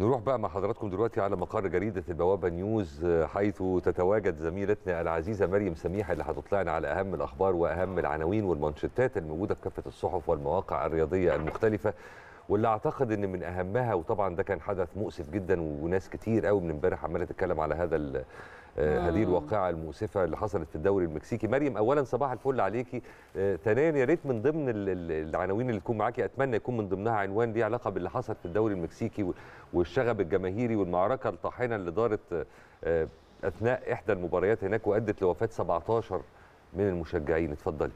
نروح بقى مع حضراتكم دلوقتي على مقر جريدة البوابة نيوز آه، حيث تتواجد زميلتنا العزيزة مريم سميح اللي هتطلعنا على أهم الأخبار وأهم العناوين والمانشيتات الموجودة في كافة الصحف والمواقع الرياضية المختلفة واللي اعتقد ان من اهمها وطبعا ده كان حدث مؤسف جدا وناس كتير قوي من امبارح عماله تتكلم على هذا آه، هذه آه. الواقعه المؤسفه اللي حصلت في الدوري المكسيكي مريم اولا صباح الفل عليكي آه، ثانيا يا ريت من ضمن العناوين اللي تكون معاكي اتمنى يكون من ضمنها عنوان ليه علاقه باللي حصل في الدوري المكسيكي والشغب الجماهيري والمعركه الطاحنه اللي دارت اثناء احدى المباريات هناك وادت لوفاه 17 من المشجعين اتفضلي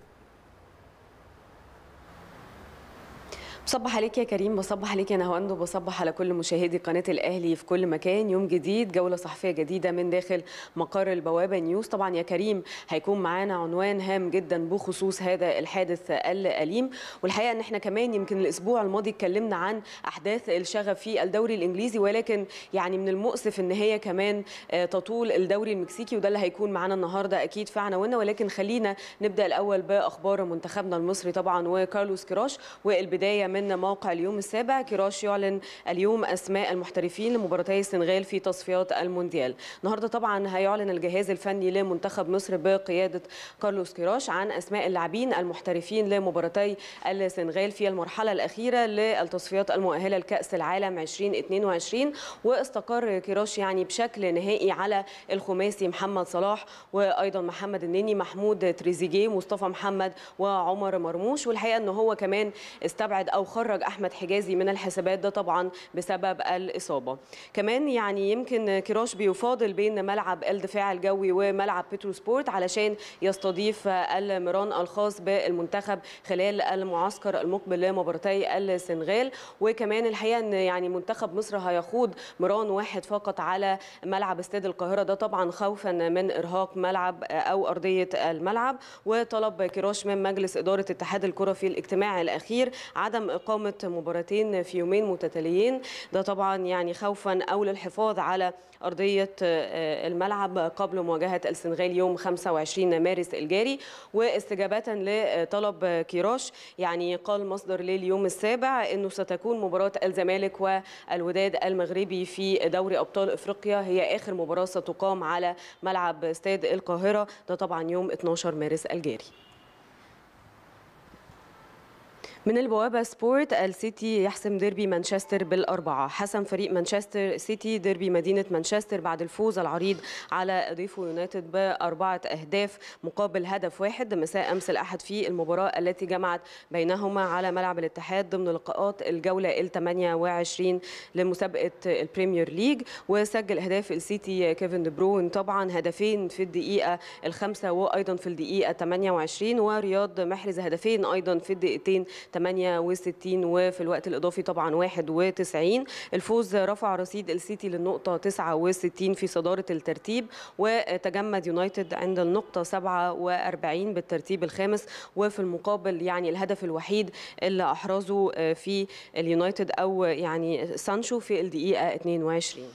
بصبح عليك يا كريم بصبح عليك يا نهواند وبصبح على كل مشاهدي قناه الاهلي في كل مكان يوم جديد جوله صحفيه جديده من داخل مقر البوابه نيوز طبعا يا كريم هيكون معانا عنوان هام جدا بخصوص هذا الحادث الاليم والحقيقه ان احنا كمان يمكن الاسبوع الماضي اتكلمنا عن احداث الشغف في الدوري الانجليزي ولكن يعني من المؤسف ان هي كمان آه، تطول الدوري المكسيكي وده اللي هيكون معانا النهارده اكيد في عناويننا ولكن خلينا نبدا الاول باخبار منتخبنا المصري طبعا وكارلوس كراش والبدايه من من موقع اليوم السابع كراش يعلن اليوم أسماء المحترفين لمباراتي السنغال في تصفيات المونديال النهارده طبعا هيعلن الجهاز الفني لمنتخب مصر بقيادة كارلوس كراش عن أسماء اللاعبين المحترفين لمباراتي السنغال في المرحلة الأخيرة للتصفيات المؤهلة لكأس العالم 2022 واستقر كراش يعني بشكل نهائي على الخماسي محمد صلاح وأيضا محمد النني محمود تريزيجيه مصطفى محمد وعمر مرموش والحقيقة ان هو كمان استبعد أو خرج أحمد حجازي من الحسابات ده طبعا بسبب الإصابة كمان يعني يمكن كراش بيفاضل بين ملعب الدفاع الجوي وملعب بترو سبورت علشان يستضيف المران الخاص بالمنتخب خلال المعسكر المقبل لمباراتي السنغال وكمان الحقيقة أن يعني منتخب مصر هيخوض مران واحد فقط على ملعب استاد القاهرة ده طبعا خوفا من إرهاق ملعب أو أرضية الملعب وطلب كراش من مجلس إدارة اتحاد الكرة في الاجتماع الأخير عدم إقامة مباراتين في يومين متتاليين ده طبعا يعني خوفا أو للحفاظ على أرضية آه، الملعب قبل مواجهة السنغال يوم 25 مارس الجاري واستجابة لطلب كيراش يعني قال مصدر لليوم السابع أنه ستكون مباراة الزمالك والوداد المغربي في دوري أبطال إفريقيا هي آخر مباراة ستقام على ملعب استاد القاهرة ده طبعا يوم 12 مارس الجاري من البوابة سبورت السيتي يحسم ديربي مانشستر بالأربعة حسم فريق مانشستر سيتي ديربي مدينة مانشستر بعد الفوز العريض على ضيفه يونايتد بأربعة أهداف مقابل هدف واحد مساء أمس الأحد في المباراة التي جمعت بينهما على ملعب الاتحاد ضمن لقاءات الجولة ال 28 لمسابقة البريمير ليج وسجل أهداف السيتي كيفن دي بروين طبعا هدفين في الدقيقة الخامسة وأيضا في الدقيقة 28 ورياض محرز هدفين أيضا في الدقيقتين 68 وفي الوقت الاضافي طبعا 91 الفوز رفع رصيد السيتي للنقطه 69 في صداره الترتيب وتجمد يونايتد عند النقطه 47 بالترتيب الخامس وفي المقابل يعني الهدف الوحيد اللي احرزه آه، في اليونايتد او يعني سانشو في الدقيقه 22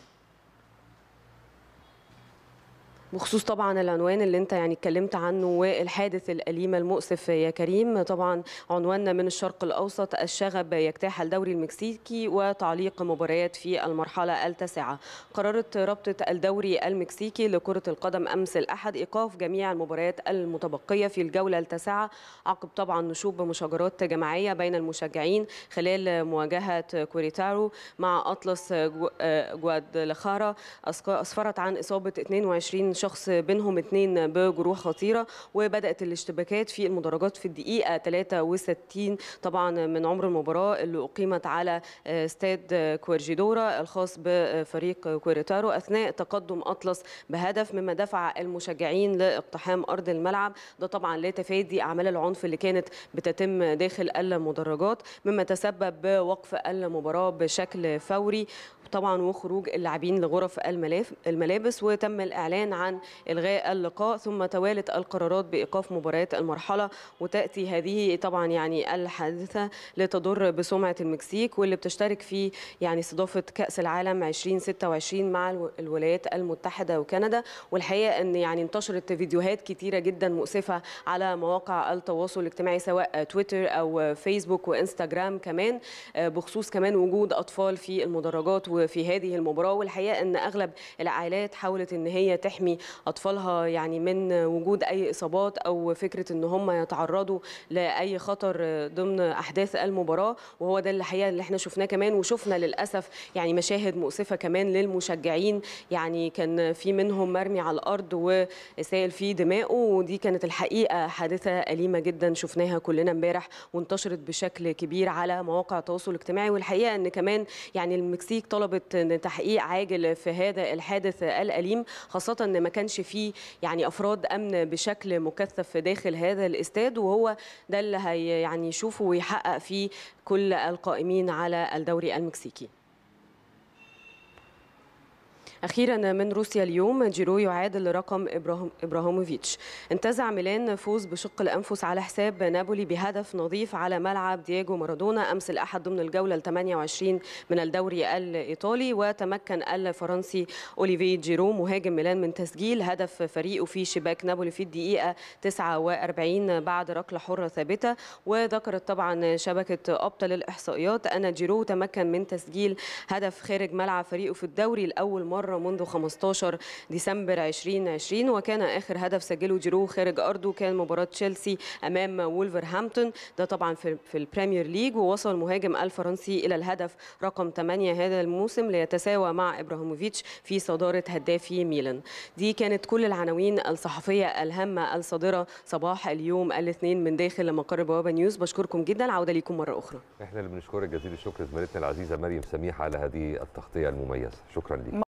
بخصوص طبعا العنوان اللي انت يعني اتكلمت عنه والحادث الأليم المؤسف يا كريم طبعا عنواننا من الشرق الأوسط الشغب يجتاح الدوري المكسيكي وتعليق مباريات في المرحلة التاسعة قررت رابطة الدوري المكسيكي لكرة القدم أمس الأحد إيقاف جميع المباريات المتبقية في الجولة التاسعة عقب طبعا نشوب مشاجرات جماعية بين المشجعين خلال مواجهة كوريتارو مع أطلس آه، جوادلخارا أسفرت عن إصابة 22 شخص شخص بينهم اثنين بجروح خطيره وبدات الاشتباكات في المدرجات في الدقيقه 63 طبعا من عمر المباراه اللي اقيمت على آه، استاد آه، كويرجيدورا الخاص بفريق كويريتارو اثناء تقدم اطلس بهدف مما دفع المشجعين لاقتحام ارض الملعب ده طبعا لتفادي اعمال العنف اللي كانت بتتم داخل المدرجات مما تسبب بوقف المباراه بشكل فوري طبعا وخروج اللاعبين لغرف الملابس وتم الاعلان عن عن إلغاء اللقاء ثم توالت القرارات بإيقاف مباريات المرحلة وتأتي هذه طبعا يعني الحادثة لتضر بسمعة المكسيك واللي بتشترك في يعني استضافة كأس العالم 2026 مع الولايات المتحدة وكندا والحقيقة أن يعني انتشرت فيديوهات كثيره جدا مؤسفة على مواقع التواصل الاجتماعي سواء تويتر أو فيسبوك وإنستجرام كمان آه، بخصوص كمان وجود أطفال في المدرجات وفي هذه المباراة والحقيقة أن أغلب العائلات حاولت أن هي تحمي اطفالها يعني من وجود اي اصابات او فكره ان هم يتعرضوا لاي خطر ضمن احداث المباراه وهو ده الحقيقه اللي احنا شفناه كمان وشفنا للاسف يعني مشاهد مؤسفه كمان للمشجعين يعني كان في منهم مرمي على الارض وسائل فيه دماءه ودي كانت الحقيقه حادثه اليمه جدا شفناها كلنا امبارح وانتشرت بشكل كبير على مواقع التواصل الاجتماعي والحقيقه ان كمان يعني المكسيك طلبت تحقيق عاجل في هذا الحادث الاليم خاصه ان ما كانش فيه يعني افراد امن بشكل مكثف داخل هذا الاستاد وهو ده اللي هي يعني يشوفه ويحقق فيه كل القائمين على الدوري المكسيكي أخيرا من روسيا اليوم جيرو يعادل رقم إبراهيم إبراهيموفيتش انتزع ميلان فوز بشق الأنفس على حساب نابولي بهدف نظيف على ملعب دييجو مارادونا أمس الأحد ضمن الجولة ال 28 من الدوري الإيطالي وتمكن الفرنسي أوليفي جيرو مهاجم ميلان من تسجيل هدف فريقه في شباك نابولي في الدقيقة 49 بعد ركلة حرة ثابتة وذكرت طبعا شبكة أبطال الإحصائيات أن جيرو تمكن من تسجيل هدف خارج ملعب فريقه في الدوري لأول مرة مرة منذ 15 ديسمبر 2020 وكان آخر هدف سجله جيرو خارج أرضه كان مباراة تشيلسي أمام وولفرهامبتون ده طبعا في, في البريمير ليج ووصل المهاجم الفرنسي إلى الهدف رقم 8 هذا الموسم ليتساوى مع إبراهيموفيتش في صدارة هدافي ميلان دي كانت كل العناوين الصحفية الهامة الصادرة صباح اليوم الاثنين من داخل مقر بوابة نيوز بشكركم جدا عودة ليكم مرة أخرى احنا اللي بنشكرك جزيل الشكر زميلتنا العزيزة مريم سميح على هذه التغطية المميزة شكرا لك